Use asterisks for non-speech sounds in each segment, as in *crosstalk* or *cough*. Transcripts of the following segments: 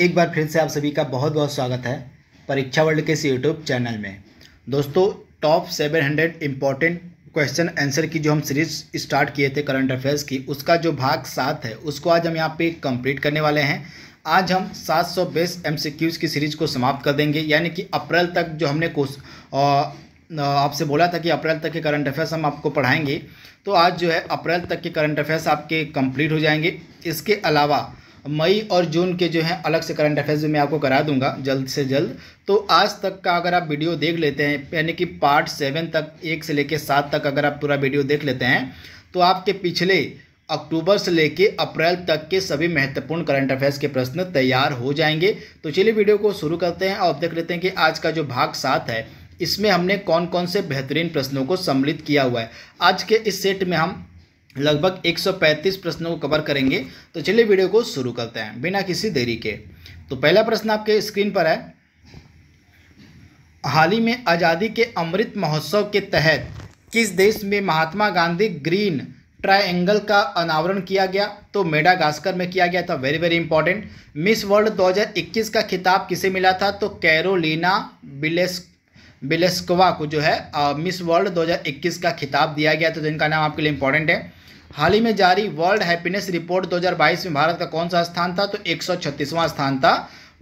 एक बार फिर से आप सभी का बहुत बहुत स्वागत है परीक्षा वर्ल्ड के इस यूट्यूब चैनल में दोस्तों top 700 hundred important question answer की जो हम सीरीज स्टार्ट किए थे करंट अफेयर्स की उसका जो भाग सात है उसको आज हम यहाँ पे कंप्लीट करने वाले हैं आज हम 700 सौ बेस्ट एम की सीरीज को समाप्त कर देंगे यानी कि अप्रैल तक जो हमने आपसे बोला था कि अप्रैल तक के करंट अफेयर्स हम आपको पढ़ाएंगे तो आज जो है अप्रैल तक के करंट अफेयर्स आपके कंप्लीट हो जाएंगे इसके अलावा मई और जून के जो हैं अलग से करंट अफेयर्स मैं आपको करा दूंगा जल्द से जल्द तो आज तक का अगर आप वीडियो देख लेते हैं यानी कि पार्ट सेवन तक एक से लेकर सात तक अगर आप पूरा वीडियो देख लेते हैं तो आपके पिछले अक्टूबर से लेके अप्रैल तक के सभी महत्वपूर्ण करंट अफेयर्स के प्रश्न तैयार हो जाएंगे तो चलिए वीडियो को शुरू करते हैं और देख लेते हैं कि आज का जो भाग सात है इसमें हमने कौन कौन से बेहतरीन प्रश्नों को सम्मिलित किया हुआ है आज के इस सेट में हम लगभग 135 प्रश्नों को कवर करेंगे तो चलिए वीडियो को शुरू करते हैं बिना किसी देरी के तो पहला प्रश्न आपके स्क्रीन पर है हाल ही में आज़ादी के अमृत महोत्सव के तहत किस देश में महात्मा गांधी ग्रीन ट्रायंगल का अनावरण किया गया तो मेडागास्कर में किया गया था very very important Miss World 2021 का खिताब किसे मिला था तो कैरोलिना बिलेस बिलेस्कोवा को जो है मिस वर्ल्ड 2021 का खिताब दिया गया तो जिनका नाम आपके लिए इंपॉर्टेंट है हाल ही में जारी वर्ल्ड हैप्पीनेस रिपोर्ट 2022 में भारत का कौन सा स्थान था तो 136वां स्थान था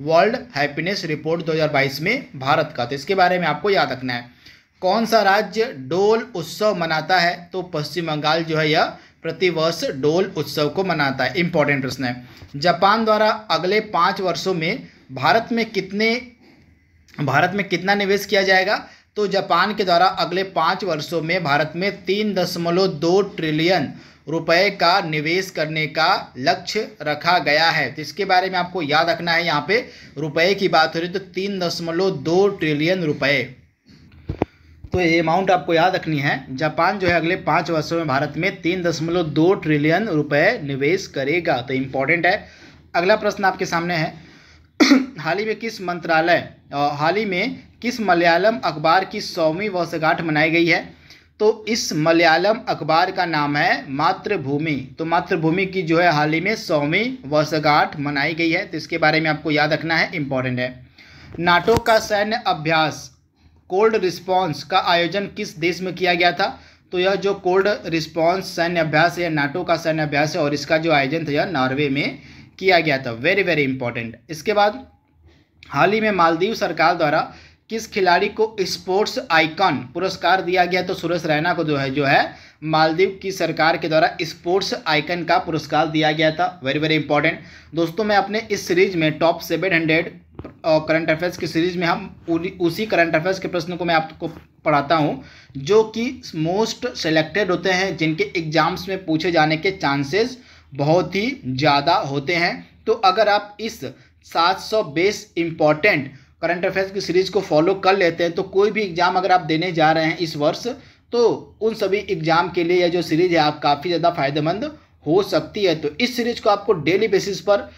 वर्ल्ड हैप्पीनेस रिपोर्ट 2022 में भारत का तो इसके बारे में आपको याद रखना है कौन सा राज्य डोल उत्सव मनाता है तो पश्चिम बंगाल जो है यह प्रतिवर्ष डोल उत्सव को मनाता है इंपॉर्टेंट प्रश्न है जापान द्वारा अगले पाँच वर्षों में भारत में कितने भारत में कितना निवेश किया जाएगा तो जापान के द्वारा अगले पाँच वर्षों में भारत में तीन दशमलव दो ट्रिलियन रुपए का निवेश करने का लक्ष्य रखा गया है तो इसके बारे में आपको याद रखना है यहाँ पे रुपए की बात हो रही है तो तीन दशमलव दो ट्रिलियन रुपए तो ये अमाउंट आपको याद रखनी है जापान जो है अगले पाँच वर्षों में भारत में तीन दशमलव दो ट्रिलियन रुपए निवेश करेगा तो इम्पोर्टेंट है अगला प्रश्न आपके सामने है *clears throat* हाल ही में किस मंत्रालय हाल ही में किस मलयालम अखबार की सौवीं वर्षगांठ मनाई गई है तो इस मलयालम अखबार का नाम है मातृभूमि तो मातृभूमि की जो है हाल ही में सौवीं वर्षगांठ मनाई गई है तो इसके बारे में आपको याद रखना है इम्पोर्टेंट है नाटो का सैन्य अभ्यास कोल्ड रिस्पॉन्स का आयोजन किस देश में किया गया था तो यह जो कोल्ड रिस्पॉन्स सैन्य अभ्यास है नाटो का सैन्य अभ्यास है और इसका जो आयोजन था यह नॉर्वे में किया गया था वेरी वेरी इंपॉर्टेंट इसके बाद हाल ही में मालदीव सरकार द्वारा किस खिलाड़ी को स्पोर्ट्स आइकॉन पुरस्कार दिया गया तो सुरेश रैना को जो है जो है मालदीव की सरकार के द्वारा स्पोर्ट्स आइकन का पुरस्कार दिया गया था वेरी वेरी इंपॉर्टेंट दोस्तों मैं अपने इस सीरीज में top seven hundred current affairs की सीरीज में हम उसी करंट अफेयर्स के प्रश्न को मैं आपको पढ़ाता हूँ जो कि मोस्ट सेलेक्टेड होते हैं जिनके एग्जाम्स में पूछे जाने के चांसेस बहुत ही ज़्यादा होते हैं तो अगर आप इस सात सौ बेस इम्पॉर्टेंट करंट अफेयर्स की सीरीज को फॉलो कर लेते हैं तो कोई भी एग्ज़ाम अगर आप देने जा रहे हैं इस वर्ष तो उन सभी एग्ज़ाम के लिए यह जो सीरीज है आप काफ़ी ज़्यादा फायदेमंद हो सकती है तो इस सीरीज को आपको डेली बेसिस पर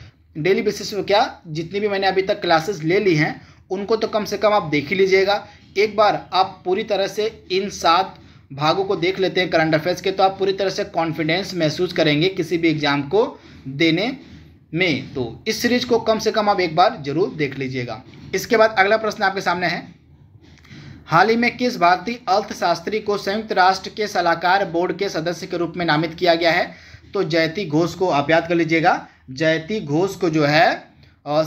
डेली बेसिस पर क्या जितनी भी मैंने अभी तक क्लासेस ले ली हैं उनको तो कम से कम आप देख ही लीजिएगा एक बार आप पूरी तरह से इन सात भागों को देख लेते हैं करंट अफेयर्स के तो आप पूरी तरह से कॉन्फिडेंस महसूस करेंगे किसी भी एग्ज़ाम को देने में तो इस सीरीज को कम से कम आप एक बार जरूर देख लीजिएगा इसके बाद अगला प्रश्न आपके सामने है हाल ही में किस भारतीय अर्थशास्त्री को संयुक्त राष्ट्र के सलाहकार बोर्ड के सदस्य के रूप में नामित किया गया है तो जयती घोष को आप याद कर लीजिएगा जयती घोष को जो है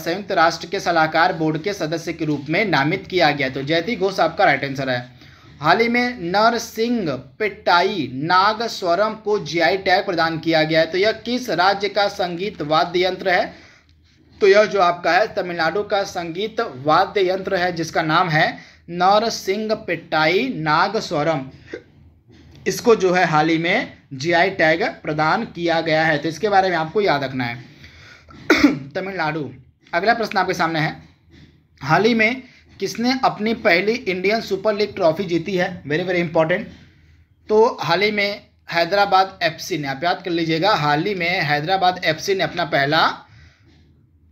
संयुक्त राष्ट्र के सलाहकार बोर्ड के सदस्य के रूप में नामित किया गया तो जयती घोष आपका राइट आंसर है हाल ही में नरसिंह पिट्टाई नागस्वरम को जीआई टैग प्रदान किया गया है तो यह किस राज्य का संगीत वाद्य यंत्र है तो यह जो आपका है तमिलनाडु का संगीत वाद्य यंत्र है जिसका नाम है नर सिंह पिट्टाई नाग स्वरम इसको जो है हाल ही में जीआई टैग प्रदान किया गया है तो इसके बारे में आपको याद रखना है *clears throat* तमिलनाडु अगला प्रश्न आपके सामने है हाल ही में किसने अपनी पहली इंडियन सुपर लीग ट्रॉफी जीती है वेरी वेरी इंपॉर्टेंट तो हाल ही में हैदराबाद एफसी ने आप याद कर लीजिएगा हाल ही में हैदराबाद एफसी ने अपना पहला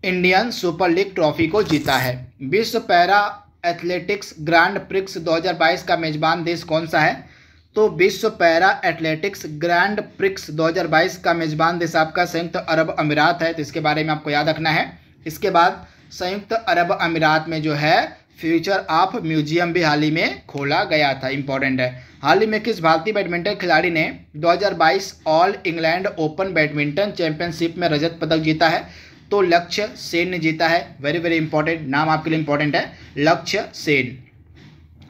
इंडियन सुपर लीग ट्रॉफी को जीता है विश्व पैरा एथलेटिक्स ग्रैंड प्रिक्स 2022 का मेज़बान देश कौन सा है तो विश्व पैरा एथलेटिक्स ग्रैंड प्रिक्स 2022 का मेज़बान देश आपका संयुक्त अरब अमीरात है तो इसके बारे में आपको याद रखना है इसके बाद संयुक्त अरब अमीरात में जो है फ्यूचर ऑफ म्यूजियम भी हाल ही में खोला गया था इंपॉर्टेंट है हाल ही में किस भारतीय बैडमिंटन खिलाड़ी ने 2022 All England Open badminton championship में रजत पदक जीता है तो लक्ष्य सेन ने जीता है वेरी वेरी इंपॉर्टेंट नाम आपके लिए इंपॉर्टेंट है लक्ष्य सेन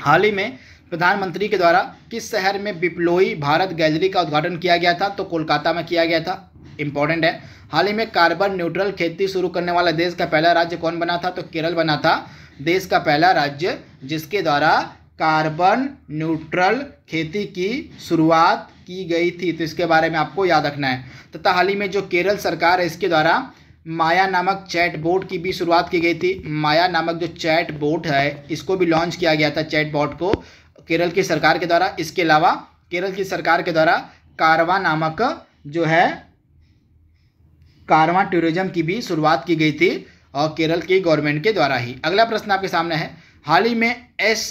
हाल ही में प्रधानमंत्री के द्वारा किस शहर में बिप्लोई भारत गैलरी का उद्घाटन किया गया था तो कोलकाता में किया गया था इंपॉर्टेंट है हाल ही में कार्बन न्यूट्रल खेती शुरू करने वाला देश का पहला राज्य कौन बना था तो केरल बना था देश का पहला राज्य जिसके द्वारा कार्बन न्यूट्रल खेती की शुरुआत की गई थी तो इसके बारे में आपको याद रखना है तथा हाल ही में जो केरल सरकार है इसके द्वारा माया नामक चैट बोट की भी शुरुआत की गई थी माया नामक जो चैट बोट है इसको भी लॉन्च किया गया था चैट बोट को केरल की सरकार के द्वारा इसके अलावा केरल की सरकार के द्वारा कारवा नामक जो है कारवा टूरिज्म की भी शुरुआत की गई थी और केरल की गवर्नमेंट के द्वारा ही अगला प्रश्न आपके सामने है हाल ही में एस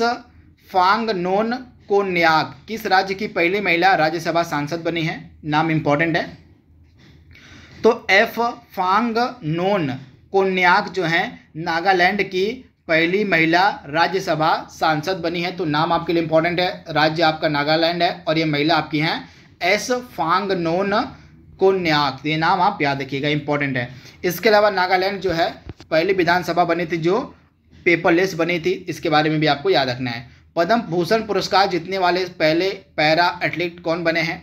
फांग नोन को न्याग किस राज्य की पहली महिला राज्यसभा सांसद बनी है नाम इंपॉर्टेंट है तो एफ फांग नोन कोन्याक जो है नागालैंड की पहली महिला राज्यसभा सांसद बनी है तो नाम आपके लिए इंपॉर्टेंट है राज्य आपका नागालैंड है और ये महिला आपकी हैं एस फांग नोन कोन्याक ये नाम आप याद रखिएगा इंपॉर्टेंट है इसके अलावा नागालैंड जो है पहली विधानसभा बनी थी जो पेपरलेस बनी थी इसके बारे में भी आपको याद रखना है पद्म भूषण पुरस्कार जीतने वाले पहले पैरा एथलीट कौन बने हैं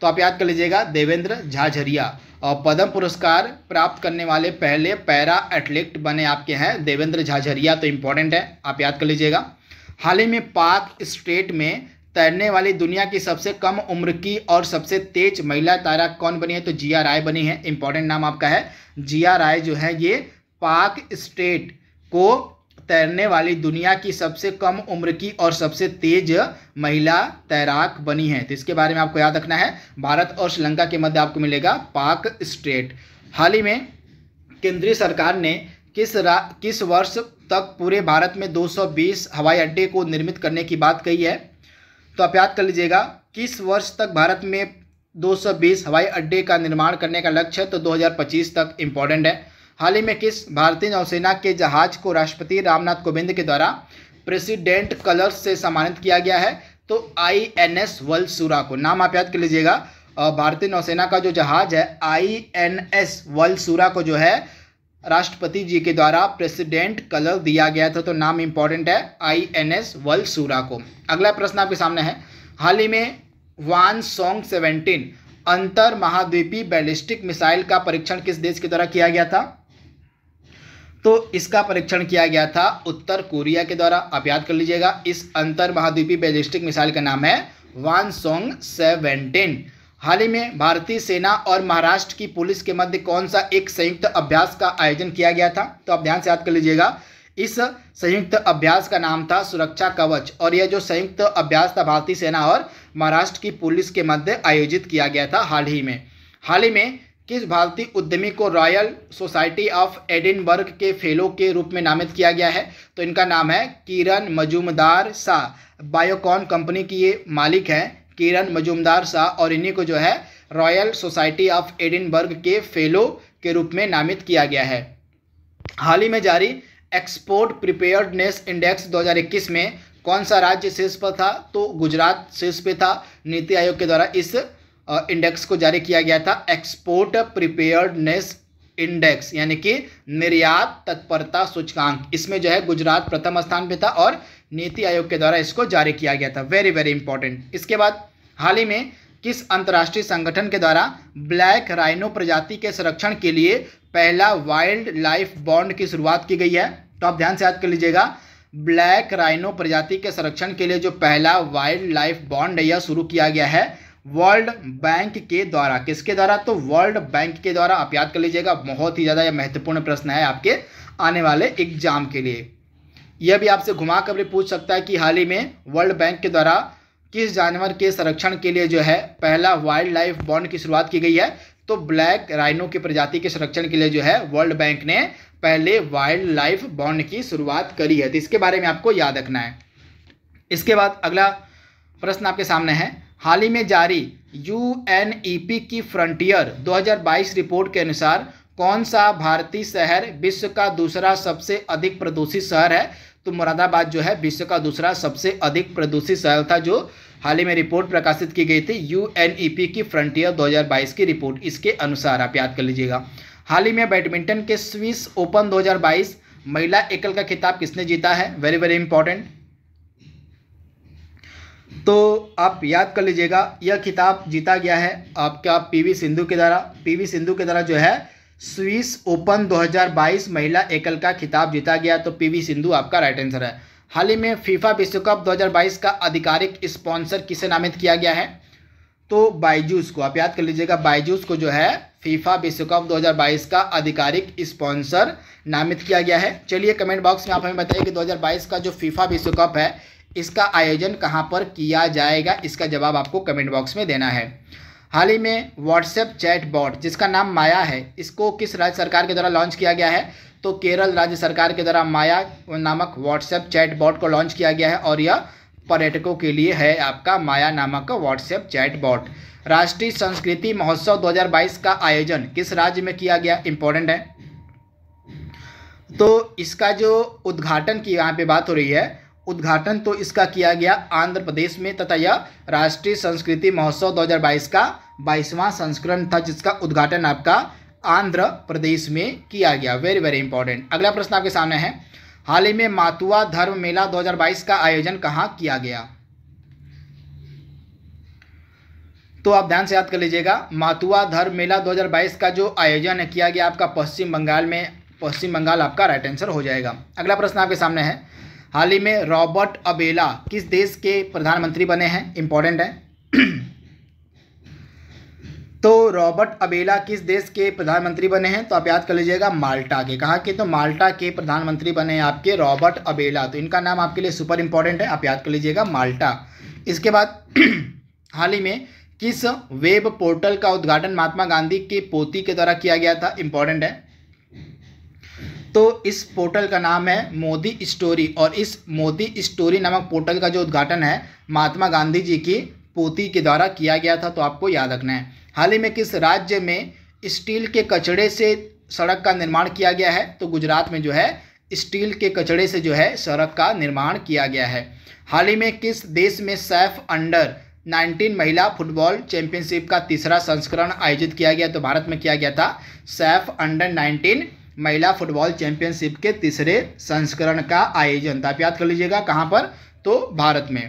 तो आप याद कर लीजिएगा देवेंद्र झाझरिया पद्म पुरस्कार प्राप्त करने वाले पहले पैरा एथलीट बने आपके हैं देवेंद्र झाझरिया तो इम्पोर्टेंट है आप याद कर लीजिएगा हाल ही में पाक स्टेट में तैरने वाली दुनिया की सबसे कम उम्र की और सबसे तेज महिला तारा कौन बनी है तो जिया राय बनी है इंपॉर्टेंट नाम आपका है जिया राय जो है ये पाक स्टेट को तैरने वाली दुनिया की सबसे कम उम्र की और सबसे तेज महिला तैराक बनी है तो इसके बारे में आपको याद रखना है भारत और श्रीलंका के मध्य आपको मिलेगा पाक स्ट्रेट हाल ही में केंद्रीय सरकार ने किस रा किस वर्ष तक पूरे भारत में 220 हवाई अड्डे को निर्मित करने की बात कही है तो आप याद कर लीजिएगा किस वर्ष तक भारत में 220 हवाई अड्डे का निर्माण करने का लक्ष्य तो 2025 तक इम्पॉर्टेंट है हाल ही में किस भारतीय नौसेना के जहाज को राष्ट्रपति रामनाथ कोविंद के द्वारा प्रेसिडेंट कलर्स से सम्मानित किया गया है तो आई एन एस वलसुरा को नाम आप याद कर लीजिएगा भारतीय नौसेना का जो जहाज है आई एन एस वलसुरा को जो है राष्ट्रपति जी के द्वारा प्रेसिडेंट कलर दिया गया था तो नाम इंपॉर्टेंट है आई एन एस वलसुरा को अगला प्रश्न आपके सामने है हाल ही में वान सोंग सेवेंटीन अंतर महाद्वीपी बैलिस्टिक मिसाइल का परीक्षण किस देश के द्वारा किया गया था तो इसका परीक्षण किया गया था उत्तर कोरिया के द्वारा आप याद कर लीजिएगा इस अंतर महाद्वीपीय बैलिस्टिक मिसाइल का नाम है वन सोंग सेवेंटीन हाल ही में भारतीय सेना और महाराष्ट्र की पुलिस के मध्य कौन सा एक संयुक्त अभ्यास का आयोजन किया गया था तो आप ध्यान से याद कर लीजिएगा इस संयुक्त अभ्यास का नाम था सुरक्षा कवच और यह जो संयुक्त अभ्यास था भारतीय सेना और महाराष्ट्र की पुलिस के मध्य आयोजित किया गया था हाल ही में हाल ही में किस भारतीय उद्यमी को रॉयल सोसाइटी ऑफ एडिनबर्ग के फेलो के रूप में नामित किया गया है तो इनका नाम है किरण मजूमदार शाह बायोकॉन कंपनी की ये मालिक हैं किरण मजूमदार शाह और इन्हीं को जो है रॉयल सोसाइटी ऑफ एडिनबर्ग के फेलो के रूप में नामित किया गया है हाल ही में जारी एक्सपोर्ट प्रिपेयर्डनेस इंडेक्स 2021 में कौन सा राज्य शीर्ष पर था तो गुजरात शीर्ष पे था नीति आयोग के द्वारा इस इंडेक्स को जारी किया गया था एक्सपोर्ट प्रिपेयर्डनेस इंडेक्स यानी कि निर्यात तत्परता सूचकांक इसमें जो है गुजरात प्रथम स्थान पे था और नीति आयोग के द्वारा इसको जारी किया गया था वेरी वेरी इंपॉर्टेंट इसके बाद हाल ही में किस अंतर्राष्ट्रीय संगठन के द्वारा ब्लैक राइनो प्रजाति के संरक्षण के लिए पहला वाइल्ड लाइफ बॉन्ड की शुरुआत की गई है तो आप ध्यान से याद कर लीजिएगा ब्लैक राइनो प्रजाति के संरक्षण के लिए जो पहला वाइल्ड लाइफ बॉन्ड है यह शुरू किया गया है वर्ल्ड बैंक के द्वारा किसके द्वारा तो वर्ल्ड बैंक के द्वारा आप याद कर लीजिएगा बहुत ही ज़्यादा यह महत्वपूर्ण प्रश्न है आपके आने वाले एग्जाम के लिए यह भी आपसे घुमा कर पूछ सकता है कि हाल ही में वर्ल्ड बैंक के द्वारा किस जानवर के संरक्षण के लिए जो है पहला वाइल्ड लाइफ बॉन्ड की शुरुआत की गई है तो ब्लैक राइनो की प्रजाति के संरक्षण के लिए जो है वर्ल्ड बैंक ने पहले वाइल्ड लाइफ बॉन्ड की शुरुआत करी है तो इसके बारे में आपको याद रखना है इसके बाद अगला प्रश्न आपके सामने है हाल ही में जारी यू e की फ्रंटियर 2022 रिपोर्ट के अनुसार कौन सा भारतीय शहर विश्व का दूसरा सबसे अधिक प्रदूषित शहर है तो मुरादाबाद जो है विश्व का दूसरा सबसे अधिक प्रदूषित शहर था जो हाल ही में रिपोर्ट प्रकाशित की गई थी यू e की फ्रंटियर 2022 की रिपोर्ट इसके अनुसार आप याद कर लीजिएगा हाल ही में बैडमिंटन के स्विस ओपन 2022 महिला एकल का खिताब किसने जीता है वेरी वेरी इंपॉर्टेंट तो आप याद कर लीजिएगा यह किताब जीता गया है आपका पीवी सिंधु के द्वारा पीवी सिंधु के द्वारा जो है स्विस ओपन 2022 महिला एकल का खिताब जीता गया तो पीवी सिंधु आपका राइट आंसर है हाल ही में फीफा विश्व कप 2022 का आधिकारिक स्पॉन्सर किसे नामित किया गया है तो बाइजूस को आप याद कर लीजिएगा बाइजूस को जो है फीफा विश्व कप 2022 का आधिकारिक स्पॉन्सर नामित किया गया है चलिए कमेंट बॉक्स में आप हमें बताइए कि 2022 का जो फीफा विश्व कप है इसका आयोजन कहाँ पर किया जाएगा इसका जवाब आपको कमेंट बॉक्स में देना है हाल ही में व्हाट्सएप चैट बॉट जिसका नाम माया है इसको किस राज्य सरकार के द्वारा लॉन्च किया गया है तो केरल राज्य सरकार के द्वारा माया नामक व्हाट्सएप चैट बॉट को लॉन्च किया गया है और यह पर्यटकों के लिए है आपका माया नामक व्हाट्सएप चैट बॉट राष्ट्रीय संस्कृति महोत्सव 2022 का आयोजन किस राज्य में किया गया इम्पोर्टेंट है तो इसका जो उद्घाटन की यहाँ पे बात हो रही है उद्घाटन तो इसका किया गया आंध्र प्रदेश में तथा यह राष्ट्रीय संस्कृति महोत्सव 2022 का बाईसवां संस्करण था जिसका उद्घाटन आपका आंध्र प्रदेश में किया गया वेरी वेरी इंपॉर्टेंट अगला प्रश्न आपके सामने है हाल ही में मातुआ धर्म मेला 2022 का आयोजन कहाँ किया गया तो आप ध्यान से याद कर लीजिएगा मातुआ धर्म मेला 2022 का जो आयोजन किया गया आपका पश्चिम बंगाल में पश्चिम बंगाल आपका राइट आंसर हो जाएगा अगला प्रश्न आपके सामने है हाल ही में रॉबर्ट अबेला किस देश के प्रधानमंत्री बने हैं इंपॉर्टेंट है तो रॉबर्ट अबेला किस देश के प्रधानमंत्री बने हैं तो आप याद कर लीजिएगा माल्टा के कहा कि तो माल्टा के प्रधानमंत्री बने हैं आपके रॉबर्ट अबेला तो इनका नाम आपके लिए सुपर इंपॉर्टेंट है आप याद कर लीजिएगा माल्टा इसके बाद *clears throat* हाल ही में किस वेब पोर्टल का उद्घाटन महात्मा गांधी के पोती के द्वारा किया गया था इंपॉर्टेंट है तो इस पोर्टल का नाम है मोदी स्टोरी और इस मोदी स्टोरी नामक पोर्टल का जो उद्घाटन है महात्मा गांधी जी की पोती के द्वारा किया गया था तो आपको याद रखना है हाल ही में किस राज्य में स्टील के कचड़े से सड़क का निर्माण किया गया है तो गुजरात में जो है स्टील के कचड़े से जो है सड़क का निर्माण किया गया है हाल ही में किस देश में सैफ अंडर 19 महिला फुटबॉल चैंपियनशिप का तीसरा संस्करण आयोजित किया गया तो भारत में किया गया था सैफ अंडर नाइनटीन महिला फुटबॉल चैंपियनशिप के तीसरे संस्करण का आयोजन था तो आप याद कर लीजिएगा कहाँ पर तो भारत में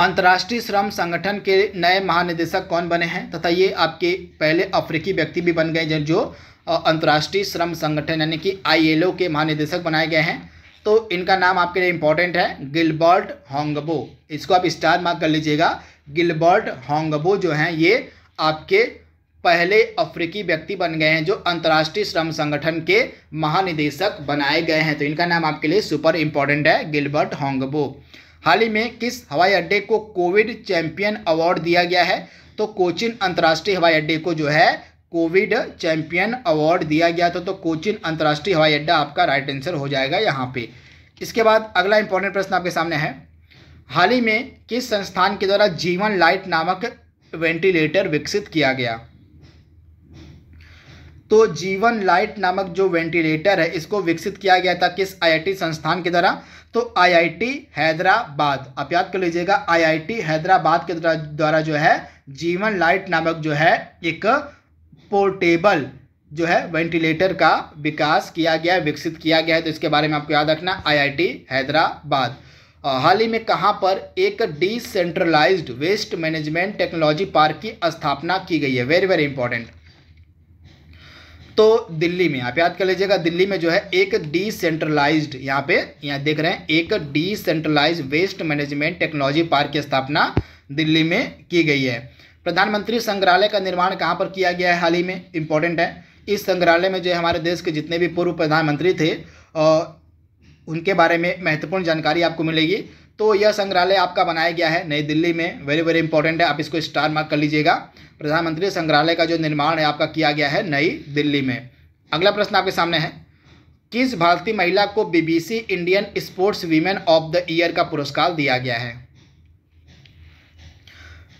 अंतर्राष्ट्रीय श्रम संगठन के नए महानिदेशक कौन बने हैं तथा ये आपके पहले अफ्रीकी व्यक्ति भी बन गए जो अंतर्राष्ट्रीय श्रम संगठन यानी कि आईएलओ के महानिदेशक बनाए गए हैं तो इनका नाम आपके लिए इम्पोर्टेंट है गिलबर्ट होंगबो इसको आप स्टार मार्क कर लीजिएगा गिलबर्ट होंगबो जो हैं ये आपके पहले अफ्रीकी व्यक्ति बन गए हैं जो अंतर्राष्ट्रीय श्रम संगठन के महानिदेशक बनाए गए हैं तो इनका नाम आपके लिए सुपर इंपॉर्टेंट है गिलबर्ट होंगबो हाल ही में किस हवाई अड्डे को कोविड चैंपियन अवार्ड दिया गया है तो कोचिन अंतर्राष्ट्रीय हवाई अड्डे को जो है कोविड चैंपियन अवार्ड दिया गया था तो कोचिन अंतर्राष्ट्रीय हवाई अड्डा आपका राइट आंसर हो जाएगा यहाँ पे इसके बाद अगला इंपॉर्टेंट प्रश्न आपके सामने है हाल ही में किस संस्थान के द्वारा जीवन लाइट नामक वेंटिलेटर विकसित किया गया तो जीवन लाइट नामक जो वेंटिलेटर है इसको विकसित किया गया था किस आईआईटी संस्थान के द्वारा तो आईआईटी हैदराबाद आप याद कर लीजिएगा आईआईटी हैदराबाद के द्वारा जो है जीवन लाइट नामक जो है एक पोर्टेबल जो है वेंटिलेटर का विकास किया गया है विकसित किया गया है तो इसके बारे में आपको याद रखना आईआईटी हैदराबाद हाल ही में कहाँ पर एक decentralised waste management technology park की स्थापना की गई है वेरी वेरी इंपॉर्टेंट तो दिल्ली में आप याद कर लीजिएगा दिल्ली में जो है एक डिसेंट्रलाइज्ड यहाँ पे यहाँ देख रहे हैं एक decentralise waste management technology park की स्थापना दिल्ली में की गई है प्रधानमंत्री संग्रहालय का निर्माण कहाँ पर किया गया है हाल ही में इम्पोर्टेंट है इस संग्रहालय में जो है हमारे देश के जितने भी पूर्व प्रधानमंत्री थे उनके बारे में महत्वपूर्ण जानकारी आपको मिलेगी तो यह संग्रहालय आपका बनाया गया है नई दिल्ली में वेरी वेरी इंपॉर्टेंट है आप इसको स्टार मार्क कर लीजिएगा प्रधानमंत्री संग्रहालय का जो निर्माण है आपका किया गया है नई दिल्ली में अगला प्रश्न आपके सामने है किस भारतीय महिला को BBC Indian sports women of the year का पुरस्कार दिया गया है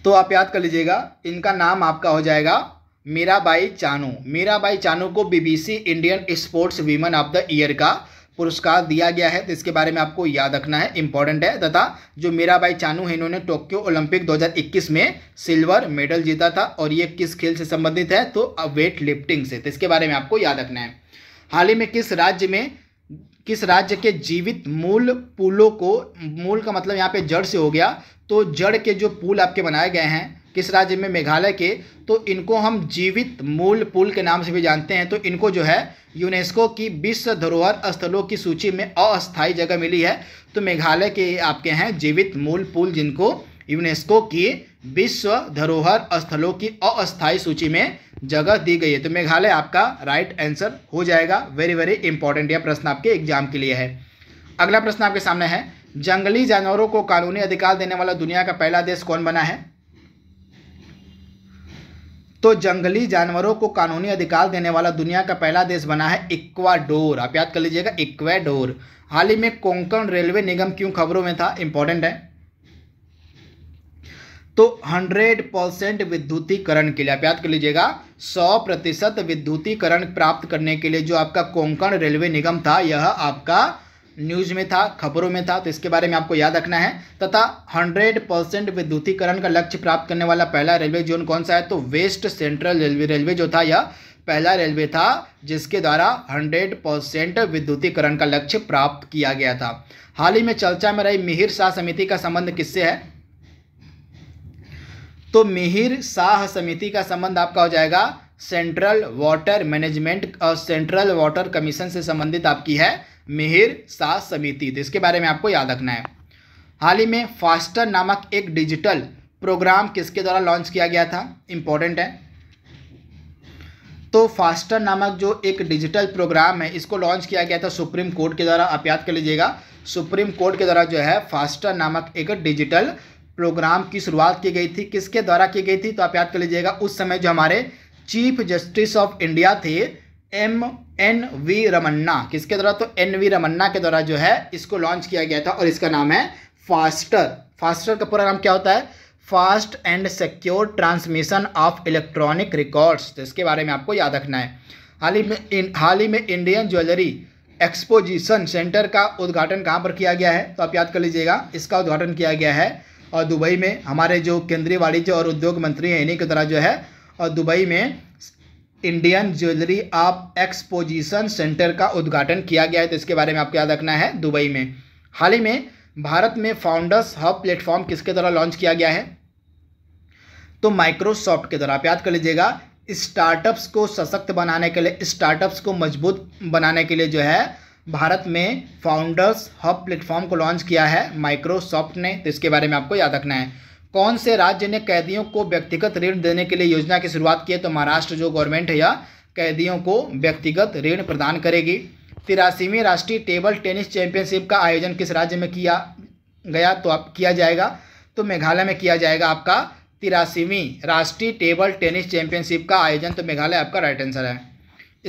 तो आप याद कर लीजिएगा इनका नाम आपका हो जाएगा मीराबाई चानू मीराबाई चानू को BBC Indian sports women of the year का पुरस्कार दिया गया है तो इसके बारे में आपको याद रखना है इंपॉर्टेंट है तथा जो मीरा बाई चानू है इन्होंने टोक्यो ओलंपिक 2021 में सिल्वर मेडल जीता था और ये किस खेल से संबंधित है तो वेट लिफ्टिंग से तो इसके बारे में आपको याद रखना है हाल ही में किस राज्य में किस राज्य के जीवित मूल पुलों को मूल का मतलब यहाँ पे जड़ से हो गया तो जड़ के जो पुल आपके बनाए गए हैं किस राज्य में मेघालय के तो इनको हम जीवित मूल पुल के नाम से भी जानते हैं तो इनको जो है यूनेस्को की विश्व धरोहर स्थलों की सूची में अस्थायी जगह मिली है तो मेघालय के आपके हैं जीवित मूल पुल जिनको यूनेस्को की विश्व धरोहर स्थलों की अस्थायी सूची में जगह दी गई है तो मेघालय आपका राइट आंसर हो जाएगा वेरी वेरी इंपॉर्टेंट यह प्रश्न आपके एग्जाम के लिए है अगला प्रश्न आपके सामने है जंगली जानवरों को कानूनी अधिकार देने वाला दुनिया का पहला देश कौन बना है तो जंगली जानवरों को कानूनी अधिकार देने वाला दुनिया का पहला देश बना है इक्वाडोर आप याद कर लीजिएगा इक्वाडोर हाल ही में कोंकण रेलवे निगम क्यों खबरों में था इंपॉर्टेंट है तो 100 परसेंट विद्युतीकरण के लिए आप याद कर लीजिएगा 100 प्रतिशत विद्युतीकरण प्राप्त करने के लिए जो आपका कोंकण रेलवे निगम था यह आपका न्यूज में था खबरों में था तो इसके बारे में आपको याद रखना है तथा 100 परसेंट विद्युतीकरण का लक्ष्य प्राप्त करने वाला पहला रेलवे जोन कौन सा है तो वेस्ट सेंट्रल रेलवे रेलवे जो था यह पहला रेलवे था जिसके द्वारा 100 परसेंट विद्युतीकरण का लक्ष्य प्राप्त किया गया था हाल ही में चर्चा में रही मिहिर शाह समिति का संबंध किससे है तो मिहिर शाह समिति का संबंध आपका हो जाएगा सेंट्रल वाटर मैनेजमेंट और सेंट्रल वाटर कमीशन से संबंधित आपकी है मिहिर शाह समिति तो इसके बारे में आपको याद रखना है हाल ही में फास्टर नामक एक डिजिटल प्रोग्राम किसके द्वारा लॉन्च किया गया था इम्पोर्टेंट है तो फास्टर नामक जो एक डिजिटल प्रोग्राम है इसको लॉन्च किया गया था सुप्रीम कोर्ट के द्वारा आप याद कर लीजिएगा सुप्रीम कोर्ट के द्वारा जो है फास्टर नामक एक डिजिटल प्रोग्राम की शुरुआत की गई थी किसके द्वारा की गई थी तो आप याद कर लीजिएगा उस समय जो हमारे चीफ जस्टिस ऑफ इंडिया थे एम एन वी रमन्ना किसके द्वारा तो एन वी रमन्ना के द्वारा जो है इसको लॉन्च किया गया था और इसका नाम है फास्टर फास्टर का पूरा नाम क्या होता है fast and secure transmission of electronic records तो इसके बारे में आपको याद रखना है हाल ही में हाल ही में इंडियन ज्वेलरी एक्सपोजिशन सेंटर का उद्घाटन कहाँ पर किया गया है तो आप याद कर लीजिएगा इसका उद्घाटन किया गया है और दुबई में हमारे जो केंद्रीय वाणिज्य और उद्योग मंत्री हैं इन्हीं के द्वारा जो है और दुबई में इंडियन ज्वेलरी आप एक्सपोजिशन सेंटर का उद्घाटन किया गया है तो इसके बारे में आपको याद रखना है दुबई में हाल ही में भारत में फाउंडर्स हब प्लेटफॉर्म किसके द्वारा लॉन्च किया गया है तो माइक्रोसॉफ्ट के द्वारा आप याद कर लीजिएगा स्टार्टअप्स को सशक्त बनाने के लिए स्टार्टअप्स को मजबूत बनाने के लिए जो है भारत में फाउंडर्स हब प्लेटफॉर्म को लॉन्च किया है माइक्रोसॉफ्ट ने तो इसके बारे में आपको याद रखना है कौन से राज्य ने कैदियों को व्यक्तिगत ऋण देने के लिए योजना की शुरुआत की है तो महाराष्ट्र जो गवर्नमेंट है यह कैदियों को व्यक्तिगत ऋण प्रदान करेगी तिरासीवीं राष्ट्रीय टेबल टेनिस चैंपियनशिप का आयोजन किस राज्य में किया गया तो आप किया जाएगा तो मेघालय में किया जाएगा आपका तिरासीवीं राष्ट्रीय टेबल टेनिस चैंपियनशिप का आयोजन तो मेघालय आपका राइट आंसर है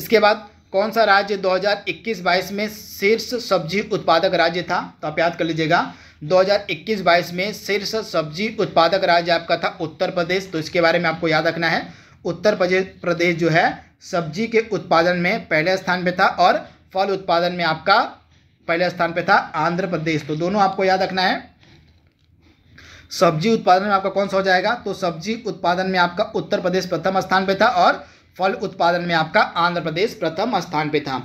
इसके बाद कौन सा राज्य 2021-22 में शीर्ष सब्जी उत्पादक राज्य था तो आप याद कर लीजिएगा 2021-22 में शीर्ष सब्जी उत्पादक राज्य आपका था उत्तर प्रदेश तो इसके बारे में आपको याद रखना है उत्तर प्रदेश जो है सब्जी के उत्पादन में पहले स्थान पे था और फल उत्पादन में आपका पहले स्थान पे था आंध्र प्रदेश तो दोनों आपको याद रखना है सब्जी उत्पादन में आपका कौन सा हो जाएगा तो सब्जी उत्पादन में आपका उत्तर प्रदेश प्रथम स्थान पे था और फल उत्पादन में आपका आंध्र प्रदेश प्रथम स्थान पे था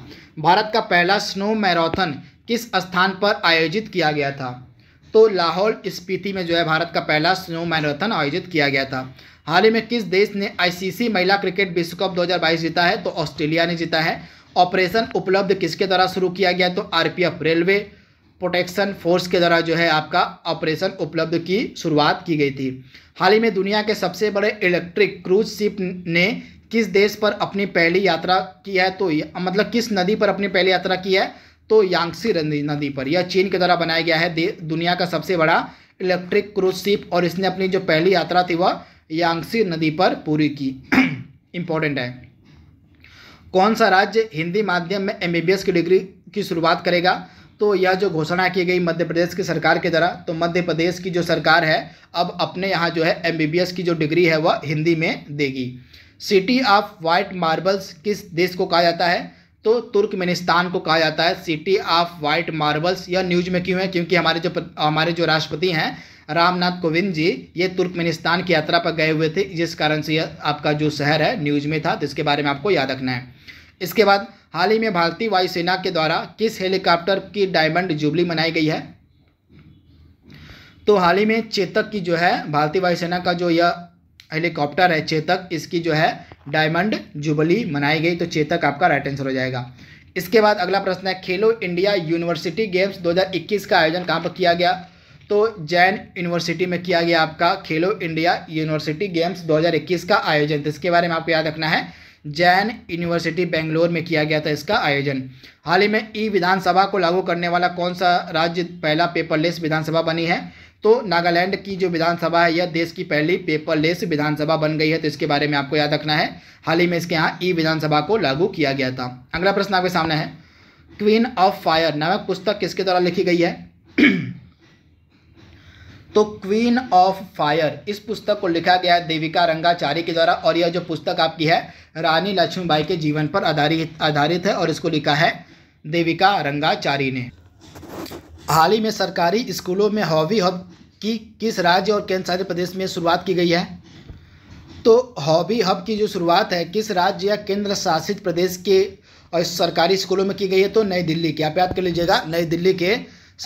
भारत का पहला स्नो मैराथन किस स्थान पर आयोजित किया गया था तो लाहौल स्पीति में जो है भारत का पहला स्नो मैराथन आयोजित किया गया था हाल ही में किस देश ने आईसीसी महिला क्रिकेट विश्व कप 2022 जीता है तो ऑस्ट्रेलिया ने जीता है ऑपरेशन उपलब्ध किसके द्वारा शुरू किया गया तो आरपीएफ रेलवे प्रोटेक्शन फोर्स के द्वारा जो है आपका ऑपरेशन उपलब्ध की शुरुआत की गई थी हाल ही में दुनिया के सबसे बड़े इलेक्ट्रिक क्रूज शिप ने किस देश पर अपनी पहली यात्रा की है तो मतलब किस नदी पर अपनी पहली यात्रा की है तो यांगसी नदी पर यह चीन के द्वारा बनाया गया है दुनिया का सबसे बड़ा इलेक्ट्रिक क्रूज शिप और इसने अपनी जो पहली यात्रा थी वह यांगसी नदी पर पूरी की इम्पोर्टेंट *clears throat* है कौन सा राज्य हिंदी माध्यम में एम की डिग्री की शुरुआत करेगा तो यह जो घोषणा की गई मध्य प्रदेश की सरकार के द्वारा तो मध्य प्रदेश की जो सरकार है अब अपने यहाँ जो है एम की जो डिग्री है वह हिंदी में देगी सिटी ऑफ वाइट मार्बल्स किस देश को कहा जाता है तो तुर्कमेनिस्तान को कहा जाता है सिटी ऑफ वाइट मार्बल्स या न्यूज में क्यों है क्योंकि हमारे जो हमारे जो राष्ट्रपति हैं रामनाथ कोविंद जी ये तुर्कमेनिस्तान की यात्रा पर गए हुए थे जिस कारण से आपका जो शहर है न्यूज में था तो इसके बारे में आपको याद रखना है इसके बाद हाल ही में भारतीय वायुसेना के द्वारा किस हेलीकॉप्टर की डायमंड जुबली मनाई गई है तो हाल ही में चेतक की जो है भारतीय वायुसेना का जो यह हेलीकॉप्टर है चेतक इसकी जो है डायमंड जुबली मनाई गई तो चेतक आपका राइट आंसर हो जाएगा इसके बाद अगला प्रश्न है खेलो इंडिया यूनिवर्सिटी गेम्स 2021 का आयोजन कहाँ पर किया गया तो जैन यूनिवर्सिटी में किया गया आपका खेलो इंडिया यूनिवर्सिटी गेम्स 2021 का आयोजन तो इसके बारे में आपको याद रखना है जैन यूनिवर्सिटी बेंगलोर में किया गया था इसका आयोजन हाल ही में ई विधानसभा को लागू करने वाला कौन सा राज्य पहला पेपरलेस विधानसभा बनी है तो नागालैंड की जो विधानसभा है यह देश की पहली पेपरलेस विधानसभा बन गई है तो इसके बारे में आपको याद रखना है हाल ही में इसके यहाँ ई विधानसभा को लागू किया गया था अगला प्रश्न आपके सामने है क्वीन ऑफ फायर नामक पुस्तक किसके द्वारा लिखी गई है *clears throat* तो क्वीन ऑफ फायर इस पुस्तक को लिखा गया है देविका रंगाचारी के द्वारा और यह जो पुस्तक आपकी है रानी लक्ष्मीबाई के जीवन पर आधारित आधारित है और इसको लिखा है देविका रंगाचारी ने हाल ही में सरकारी स्कूलों में हॉबी हब की किस राज्य और केंद्र शासित प्रदेश में शुरुआत की गई है तो हॉबी हब की जो शुरुआत है किस राज्य या केंद्र शासित प्रदेश के और सरकारी स्कूलों में की गई है तो नई दिल्ली की आप याद कर लीजिएगा नई दिल्ली के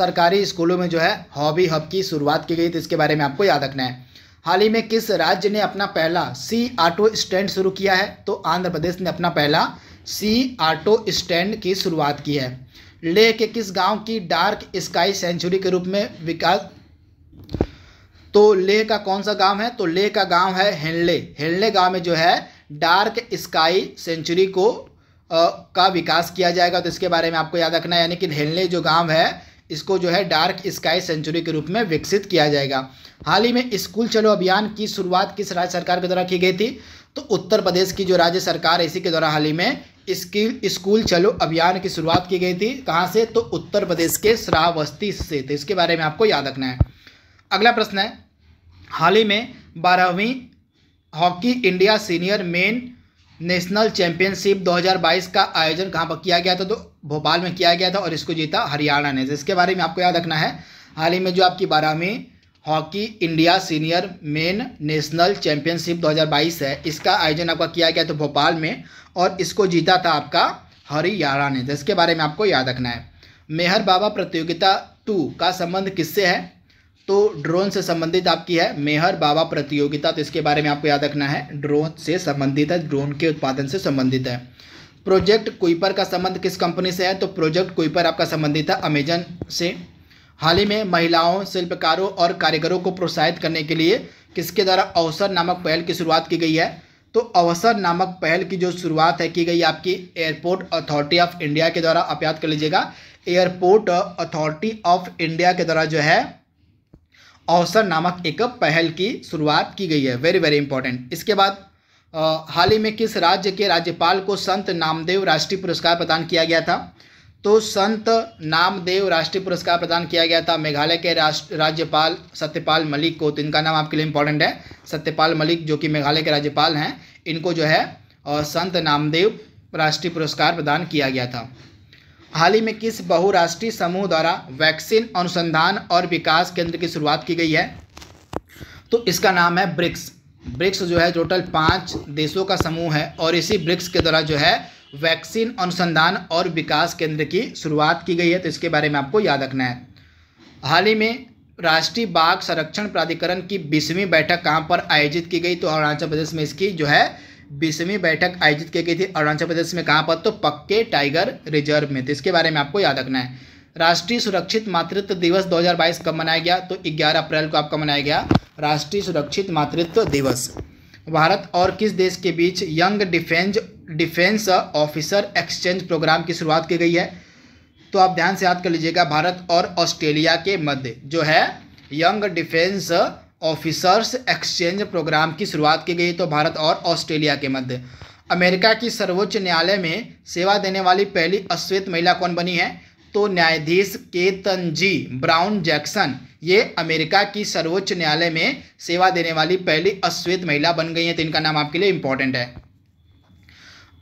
सरकारी स्कूलों में जो है हॉबी हब की शुरुआत की गई तो इसके बारे में आपको याद रखना है हाल ही में किस राज्य ने अपना पहला सी ऑटो स्टैंड शुरू किया है तो आंध्र प्रदेश ने अपना पहला सी ऑटो स्टैंड की शुरुआत की है लेह के किस गांव की डार्क स्काई सेंचुरी के रूप में विकास तो लेह का कौन सा गांव है तो लेह का गांव है हेनले हेनले गांव में जो है डार्क स्काई सेंचुरी को आ, का विकास किया जाएगा तो इसके बारे में आपको याद रखना है यानी कि हेनले जो गांव है इसको जो है डार्क स्काई सेंचुरी के रूप में विकसित किया जाएगा हाल ही में स्कूल चलो अभियान की शुरुआत किस राज्य सरकार के द्वारा की गई थी तो उत्तर प्रदेश की जो राज्य सरकार इसी के द्वारा हाल ही में स्किल स्कूल चलो अभियान की शुरुआत की गई थी कहाँ से तो उत्तर प्रदेश के श्रावस्ती से तो इसके बारे में आपको याद रखना है अगला प्रश्न है हाल ही में बारहवीं hockey India senior men national championship 2022 का आयोजन कहाँ पर किया गया था तो भोपाल में किया गया था और इसको जीता हरियाणा ने तो इसके बारे में आपको याद रखना है हाल ही में जो आपकी बारहवीं hockey India senior men national championship 2022 है इसका आयोजन आपका किया गया था भोपाल में और इसको जीता था आपका हरियाणा ने जिसके तो बारे में आपको याद रखना है मेहर बाबा प्रतियोगिता टू का संबंध किससे है तो ड्रोन से संबंधित आपकी है मेहर बाबा प्रतियोगिता तो इसके बारे में आपको याद रखना है ड्रोन से संबंधित है ड्रोन के उत्पादन से संबंधित है प्रोजेक्ट कुइपर का संबंध किस कंपनी से है तो प्रोजेक्ट कुइपर आपका संबंधित है अमेजन से हाल ही में महिलाओं शिल्पकारों और कारीगरों को प्रोत्साहित करने के लिए किसके द्वारा अवसर नामक पहल की शुरुआत की गई है तो अवसर नामक पहल की जो शुरुआत है की गई आपकी एयरपोर्ट अथॉरिटी ऑफ इंडिया के द्वारा आप याद कर लीजिएगा एयरपोर्ट अथॉरिटी ऑफ इंडिया के द्वारा जो है अवसर नामक एक पहल की शुरुआत की गई है वेरी वेरी इंपॉर्टेंट इसके बाद हाल ही में किस राज्य के राज्यपाल को संत नामदेव राष्ट्रीय पुरस्कार प्रदान किया गया था तो संत नामदेव राष्ट्रीय पुरस्कार प्रदान किया गया था मेघालय के राज्यपाल सत्यपाल मलिक को तो इनका नाम आपके लिए इम्पोर्टेंट है सत्यपाल मलिक जो कि मेघालय के राज्यपाल हैं इनको जो है और संत नामदेव राष्ट्रीय पुरस्कार प्रदान किया गया था हाल ही में किस बहुराष्ट्रीय समूह द्वारा वैक्सीन अनुसंधान और विकास केंद्र की शुरुआत की गई है तो इसका नाम है ब्रिक्स ब्रिक्स जो है टोटल पाँच देशों का समूह है और इसी ब्रिक्स के द्वारा जो है वैक्सीन अनुसंधान और विकास केंद्र की शुरुआत की गई है तो इसके बारे में आपको याद रखना है हाल ही में राष्ट्रीय बाघ संरक्षण प्राधिकरण की बीसवीं बैठक कहाँ पर आयोजित की गई तो अरुणाचल प्रदेश में इसकी जो है बीसवीं बैठक आयोजित की गई थी अरुणाचल प्रदेश में कहाँ पर तो पक्के टाइगर रिजर्व में तो इसके बारे में आपको याद रखना है राष्ट्रीय सुरक्षित मातृत्व दिवस 2022 कब मनाया गया तो 11 अप्रैल को आपका मनाया गया राष्ट्रीय सुरक्षित मातृत्व दिवस भारत और किस देश के बीच young defence defence officer exchange programme की शुरुआत की गई है तो आप ध्यान से याद कर लीजिएगा भारत और ऑस्ट्रेलिया के मध्य जो है young defence officers exchange programme की शुरुआत की गई तो भारत और ऑस्ट्रेलिया के मध्य अमेरिका की सर्वोच्च न्यायालय में सेवा देने वाली पहली अश्वेत महिला कौन बनी है तो न्यायाधीश केतन जी ब्राउन जैक्सन ये अमेरिका की सर्वोच्च न्यायालय में सेवा देने वाली पहली अश्वेत महिला बन गई हैं तो इनका नाम आपके लिए इंपॉर्टेंट है